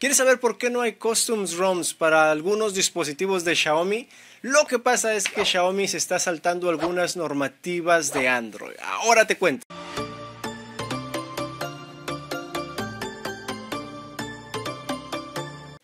¿Quieres saber por qué no hay Customs ROMs para algunos dispositivos de Xiaomi? Lo que pasa es que Xiaomi se está saltando algunas normativas de Android. Ahora te cuento.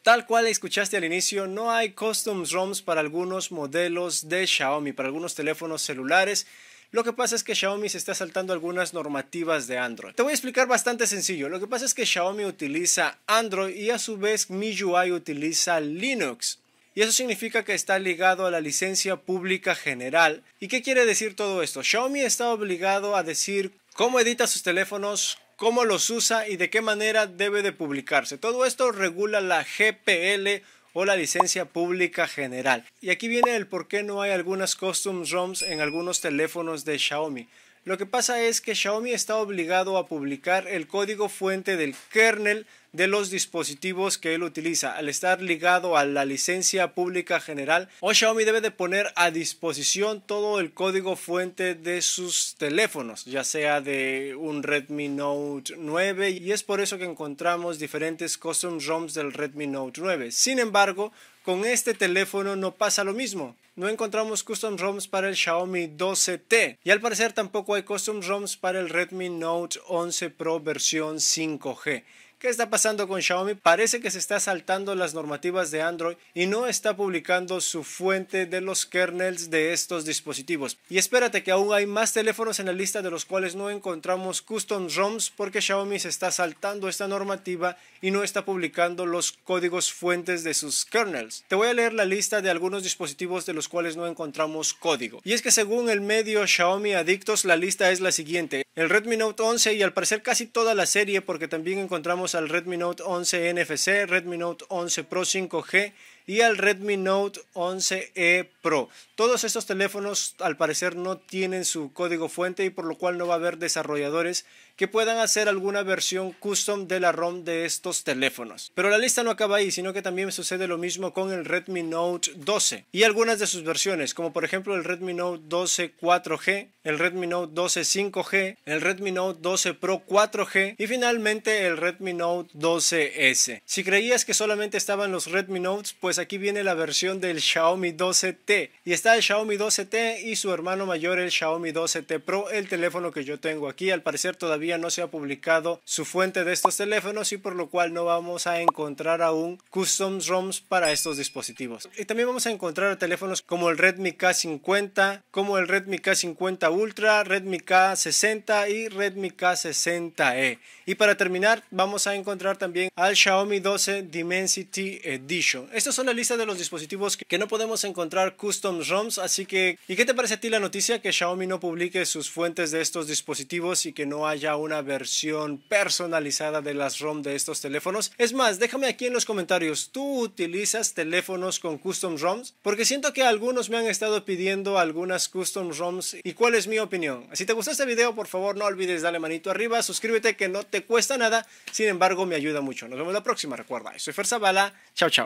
Tal cual escuchaste al inicio, no hay Customs ROMs para algunos modelos de Xiaomi, para algunos teléfonos celulares. Lo que pasa es que Xiaomi se está saltando algunas normativas de Android. Te voy a explicar bastante sencillo. Lo que pasa es que Xiaomi utiliza Android y a su vez MIUI utiliza Linux. Y eso significa que está ligado a la licencia pública general. ¿Y qué quiere decir todo esto? Xiaomi está obligado a decir cómo edita sus teléfonos, cómo los usa y de qué manera debe de publicarse. Todo esto regula la GPL o la licencia pública general. Y aquí viene el por qué no hay algunas custom ROMs en algunos teléfonos de Xiaomi. Lo que pasa es que Xiaomi está obligado a publicar el código fuente del kernel de los dispositivos que él utiliza. Al estar ligado a la licencia pública general, o Xiaomi debe de poner a disposición todo el código fuente de sus teléfonos, ya sea de un Redmi Note 9, y es por eso que encontramos diferentes custom ROMs del Redmi Note 9. Sin embargo, con este teléfono no pasa lo mismo. No encontramos custom ROMs para el Xiaomi 12T y al parecer tampoco hay custom ROMs para el Redmi Note 11 Pro versión 5G ¿Qué está pasando con Xiaomi? Parece que se está saltando las normativas de Android y no está publicando su fuente de los kernels de estos dispositivos. Y espérate que aún hay más teléfonos en la lista de los cuales no encontramos custom ROMs porque Xiaomi se está saltando esta normativa y no está publicando los códigos fuentes de sus kernels. Te voy a leer la lista de algunos dispositivos de los cuales no encontramos código. Y es que según el medio Xiaomi Adictos, la lista es la siguiente el Redmi Note 11 y al parecer casi toda la serie porque también encontramos al Redmi Note 11 NFC, Redmi Note 11 Pro 5G y al Redmi Note 11e e Pro. Todos estos teléfonos al parecer no tienen su código fuente y por lo cual no va a haber desarrolladores que puedan hacer alguna versión custom de la ROM de estos teléfonos. Pero la lista no acaba ahí, sino que también sucede lo mismo con el Redmi Note 12 y algunas de sus versiones, como por ejemplo el Redmi Note 12 4G, el Redmi Note 12 5G, el Redmi Note 12 Pro 4G y finalmente el Redmi Note 12S. Si creías que solamente estaban los Redmi Notes, pues pues aquí viene la versión del Xiaomi 12T. Y está el Xiaomi 12T y su hermano mayor el Xiaomi 12T Pro, el teléfono que yo tengo aquí. Al parecer todavía no se ha publicado su fuente de estos teléfonos y por lo cual no vamos a encontrar aún custom ROMs para estos dispositivos. Y también vamos a encontrar teléfonos como el Redmi K50, como el Redmi K50 Ultra, Redmi K60 y Redmi K60E. Y para terminar vamos a encontrar también al Xiaomi 12 Dimensity Edition. Estos son la lista de los dispositivos que no podemos encontrar custom ROMs, así que ¿y qué te parece a ti la noticia que Xiaomi no publique sus fuentes de estos dispositivos y que no haya una versión personalizada de las ROM de estos teléfonos? Es más, déjame aquí en los comentarios, ¿tú utilizas teléfonos con custom ROMs? Porque siento que algunos me han estado pidiendo algunas custom ROMs y cuál es mi opinión. Si te gustó este video, por favor no olvides darle manito arriba, suscríbete que no te cuesta nada, sin embargo me ayuda mucho. Nos vemos la próxima, recuerda, soy Bala. chao chao.